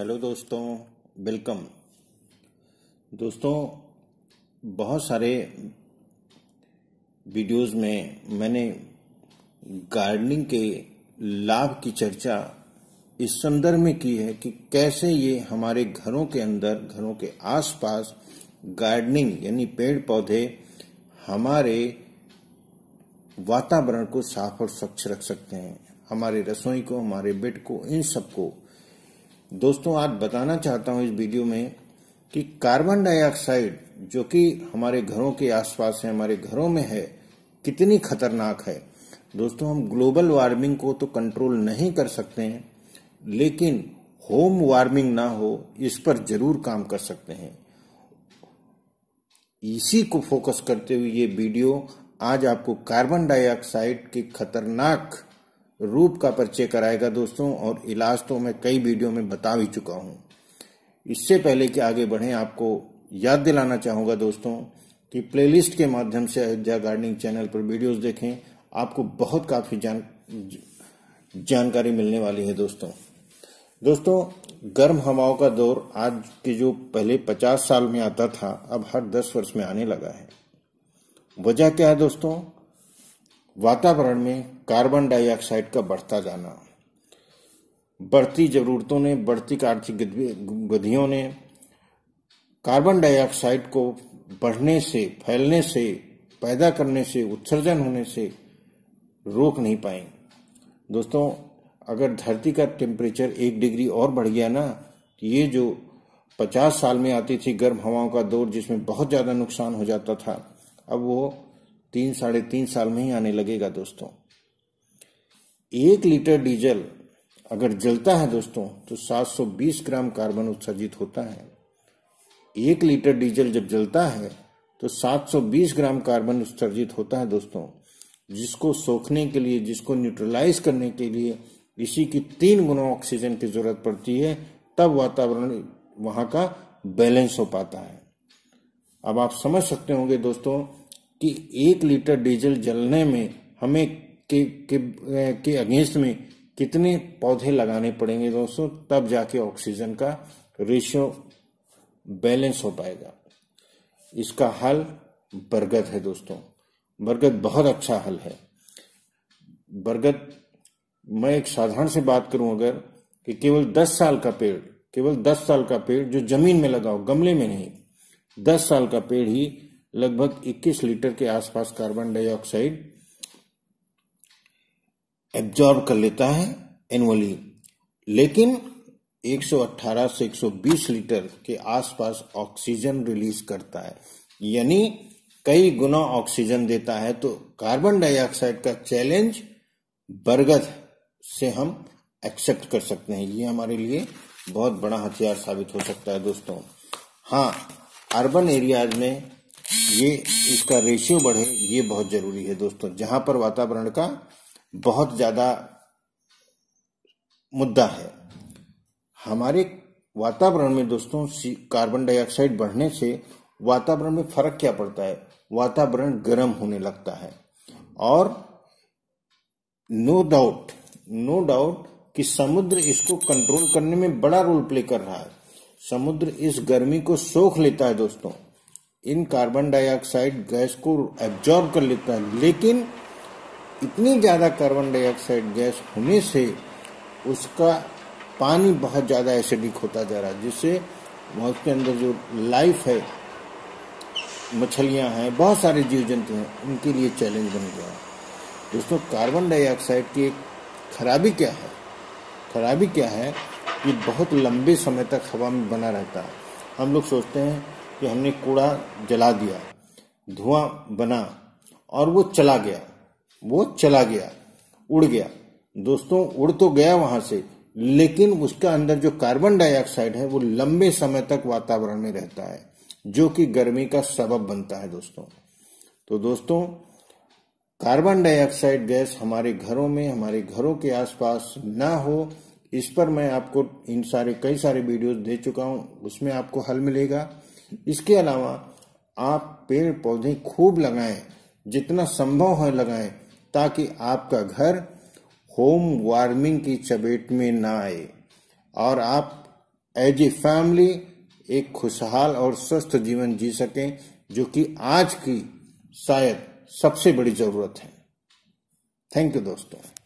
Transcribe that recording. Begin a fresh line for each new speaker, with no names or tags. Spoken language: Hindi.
हेलो दोस्तों वेलकम दोस्तों बहुत सारे वीडियोस में मैंने गार्डनिंग के लाभ की चर्चा इस संदर्भ में की है कि कैसे ये हमारे घरों के अंदर घरों के आसपास गार्डनिंग यानी पेड़ पौधे हमारे वातावरण को साफ और स्वच्छ रख सकते हैं हमारे रसोई को हमारे बेड को इन सबको को दोस्तों आज बताना चाहता हूं इस वीडियो में कि कार्बन डाइऑक्साइड जो कि हमारे घरों के आसपास है हमारे घरों में है कितनी खतरनाक है दोस्तों हम ग्लोबल वार्मिंग को तो कंट्रोल नहीं कर सकते हैं लेकिन होम वार्मिंग ना हो इस पर जरूर काम कर सकते हैं इसी को फोकस करते हुए ये वीडियो आज आपको कार्बन डाइऑक्साइड के खतरनाक रूप का परिचय कराएगा दोस्तों और इलाज तो मैं कई वीडियो में बता भी चुका हूं इससे पहले कि आगे बढ़े आपको याद दिलाना चाहूंगा दोस्तों कि प्लेलिस्ट के माध्यम से अयोध्या गार्डनिंग चैनल पर वीडियोस देखें आपको बहुत काफ़ी जान जानकारी मिलने वाली है दोस्तों दोस्तों गर्म हवाओं का दौर आज के जो पहले 50 साल में आता था अब हर 10 वर्ष में आने लगा है वजह क्या है दोस्तों वातावरण में कार्बन डाइऑक्साइड का बढ़ता जाना बढ़ती ज़रूरतों ने बढ़ती आर्थिक गतिविधियों ने कार्बन डाइऑक्साइड को बढ़ने से फैलने से पैदा करने से उत्सर्जन होने से रोक नहीं पाए दोस्तों अगर धरती का टेम्परेचर एक डिग्री और बढ़ गया ना तो ये जो 50 साल में आती थी गर्म हवाओं का दौर जिसमें बहुत ज़्यादा नुकसान हो जाता था अब वो तीन साढ़े तीन साल में ही आने लगेगा दोस्तों एक लीटर डीजल अगर जलता है दोस्तों तो 720 ग्राम कार्बन उत्सर्जित होता है एक लीटर डीजल जब जलता है तो 720 ग्राम कार्बन उत्सर्जित होता है दोस्तों जिसको सोखने के लिए जिसको न्यूट्रलाइज करने के लिए इसी की तीन गुना ऑक्सीजन की जरूरत पड़ती है तब वातावरण वहां का बैलेंस हो पाता है अब आप समझ सकते होंगे दोस्तों कि एक लीटर डीजल जलने में हमें के के, के अगेंस्ट में कितने पौधे लगाने पड़ेंगे दोस्तों तब जाके ऑक्सीजन का रेशियो बैलेंस हो पाएगा इसका हल बरगद है दोस्तों बरगद बहुत अच्छा हल है बरगद मैं एक साधारण से बात करूं अगर कि केवल दस साल का पेड़ केवल दस साल का पेड़ जो जमीन में लगाओ गमले में नहीं दस साल का पेड़ ही लगभग 21 लीटर के आसपास कार्बन डाइऑक्साइड एब्जॉर्ब कर लेता है एनुअली लेकिन 118 से 120 लीटर के आसपास ऑक्सीजन रिलीज करता है यानी कई गुना ऑक्सीजन देता है तो कार्बन डाइऑक्साइड का चैलेंज बरगद से हम एक्सेप्ट कर सकते हैं ये हमारे लिए बहुत बड़ा हथियार साबित हो सकता है दोस्तों हाँ अर्बन एरियाज में ये इसका रेशियो बढ़े ये बहुत जरूरी है दोस्तों जहां पर वातावरण का बहुत ज्यादा मुद्दा है हमारे वातावरण में दोस्तों कार्बन डाइऑक्साइड बढ़ने से वातावरण में फर्क क्या पड़ता है वातावरण गर्म होने लगता है और नो डाउट नो डाउट कि समुद्र इसको कंट्रोल करने में बड़ा रोल प्ले कर रहा है समुद्र इस गर्मी को सोख लेता है दोस्तों इन कार्बन डाइऑक्साइड गैस को एब्जॉर्ब कर लेता है लेकिन इतनी ज़्यादा कार्बन डाइऑक्साइड गैस होने से उसका पानी बहुत ज़्यादा एसिडिक होता जा रहा है जिससे वहाँ उसके अंदर जो लाइफ है मछलियाँ हैं बहुत सारे जीव जंतु हैं उनके लिए चैलेंज बन गया है दोस्तों कार्बन डाइऑक्साइड की एक खराबी क्या है खराबी क्या है कि बहुत लंबे समय तक हवा में बना रहता है हम लोग सोचते हैं कि हमने कूड़ा जला दिया धुआं बना और वो चला गया वो चला गया उड़ गया दोस्तों उड़ तो गया वहां से लेकिन उसका अंदर जो कार्बन डाइऑक्साइड है वो लंबे समय तक वातावरण में रहता है जो कि गर्मी का सबब बनता है दोस्तों तो दोस्तों कार्बन डाइऑक्साइड गैस हमारे घरों में हमारे घरों के आसपास ना हो इस पर मैं आपको इन सारे कई सारे वीडियोस दे चुका हूं उसमें आपको हल मिलेगा इसके अलावा आप पेड़ पौधे खूब लगाएं जितना संभव है लगाएं ताकि आपका घर होम वार्मिंग की चपेट में ना आए और आप एज ए फैमिली एक खुशहाल और स्वस्थ जीवन जी सकें जो कि आज की शायद सबसे बड़ी जरूरत है थैंक यू दोस्तों